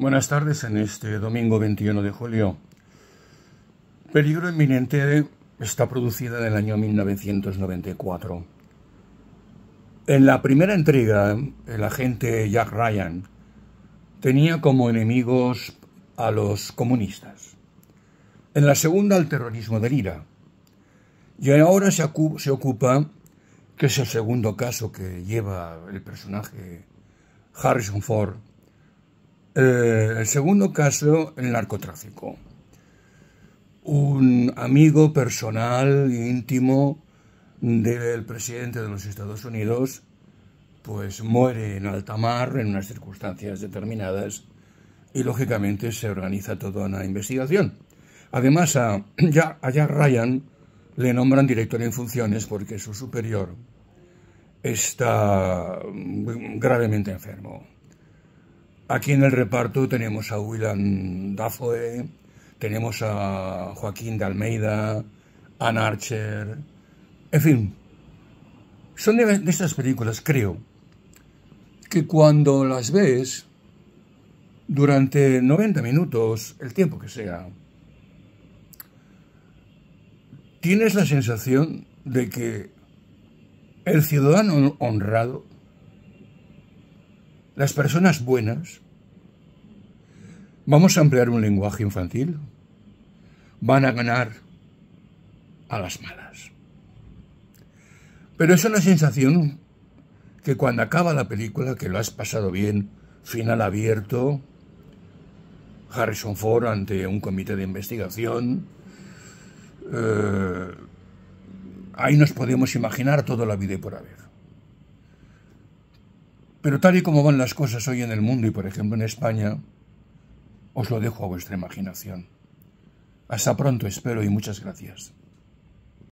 Buenas tardes en este domingo 21 de julio. Peligro inminente está producida en el año 1994. En la primera entrega, el agente Jack Ryan tenía como enemigos a los comunistas. En la segunda, al terrorismo del IRA. Y ahora se, se ocupa, que es el segundo caso que lleva el personaje Harrison Ford, eh, el segundo caso, el narcotráfico. Un amigo personal e íntimo del presidente de los Estados Unidos, pues muere en alta mar en unas circunstancias determinadas y lógicamente se organiza toda una investigación. Además, a, ya, a Jack Ryan le nombran director en funciones porque su superior está mm, gravemente enfermo. Aquí en el reparto tenemos a William Dafoe, tenemos a Joaquín de Almeida, Ann Archer, en fin. Son de estas películas, creo, que cuando las ves durante 90 minutos, el tiempo que sea, tienes la sensación de que el ciudadano honrado las personas buenas, vamos a emplear un lenguaje infantil, van a ganar a las malas. Pero es una sensación que cuando acaba la película, que lo has pasado bien, final abierto, Harrison Ford ante un comité de investigación, eh, ahí nos podemos imaginar toda la vida y por haber. Pero tal y como van las cosas hoy en el mundo y por ejemplo en España, os lo dejo a vuestra imaginación. Hasta pronto, espero, y muchas gracias.